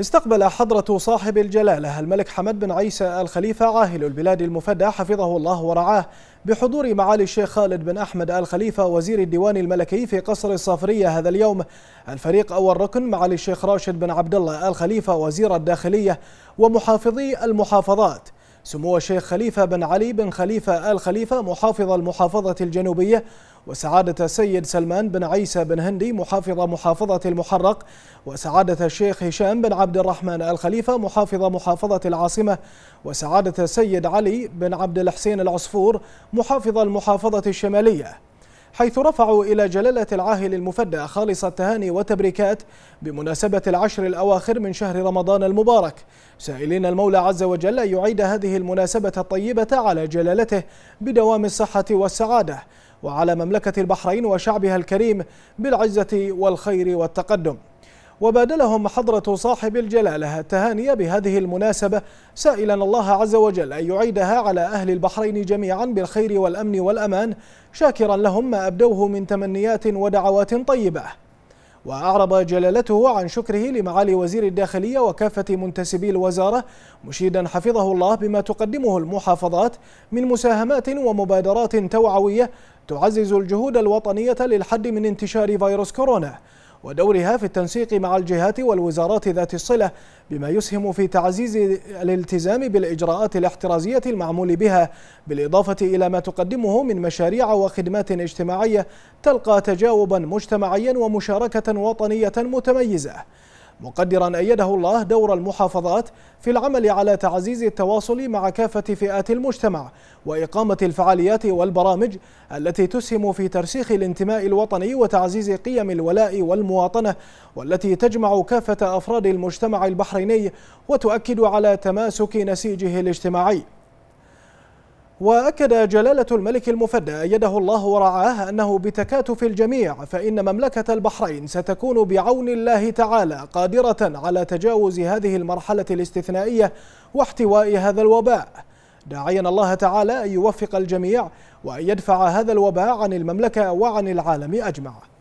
استقبل حضرة صاحب الجلالة الملك حمد بن عيسى الخليفة عاهل البلاد المفدى حفظه الله ورعاه بحضور معالي الشيخ خالد بن أحمد الخليفة وزير الديوان الملكي في قصر الصافرية هذا اليوم الفريق أول ركن معالي الشيخ راشد بن عبد الله الخليفة وزير الداخلية ومحافظي المحافظات سمو الشيخ خليفة بن علي بن خليفة آل خليفة محافظ المحافظة الجنوبية وسعادة السيد سلمان بن عيسى بن هندي محافظ محافظة المحرق وسعادة الشيخ هشام بن عبد الرحمن آل خليفة محافظ محافظة العاصمة وسعادة السيد علي بن عبد الحسين العصفور محافظ المحافظة الشمالية حيث رفعوا إلى جلالة العاهل المفدى خالص التهاني والتبريكات بمناسبة العشر الأواخر من شهر رمضان المبارك سائلين المولى عز وجل أن يعيد هذه المناسبة الطيبة على جلالته بدوام الصحة والسعادة وعلى مملكة البحرين وشعبها الكريم بالعزة والخير والتقدم وبادلهم حضرة صاحب الجلالة التهاني بهذه المناسبة سائلا الله عز وجل أن يعيدها على أهل البحرين جميعا بالخير والأمن والأمان شاكرا لهم ما أبدوه من تمنيات ودعوات طيبة وأعرب جلالته عن شكره لمعالي وزير الداخلية وكافة منتسبي الوزارة مشيدا حفظه الله بما تقدمه المحافظات من مساهمات ومبادرات توعوية تعزز الجهود الوطنية للحد من انتشار فيروس كورونا ودورها في التنسيق مع الجهات والوزارات ذات الصلة بما يسهم في تعزيز الالتزام بالإجراءات الاحترازية المعمول بها بالإضافة إلى ما تقدمه من مشاريع وخدمات اجتماعية تلقى تجاوبا مجتمعيا ومشاركة وطنية متميزة مقدرا أيده الله دور المحافظات في العمل على تعزيز التواصل مع كافة فئات المجتمع وإقامة الفعاليات والبرامج التي تسهم في ترسيخ الانتماء الوطني وتعزيز قيم الولاء والمواطنة والتي تجمع كافة أفراد المجتمع البحريني وتؤكد على تماسك نسيجه الاجتماعي وأكد جلالة الملك المفدى أيده الله ورعاه أنه بتكاتف الجميع فإن مملكة البحرين ستكون بعون الله تعالى قادرة على تجاوز هذه المرحلة الاستثنائية واحتواء هذا الوباء داعيا الله تعالى أن يوفق الجميع وأن يدفع هذا الوباء عن المملكة وعن العالم أجمع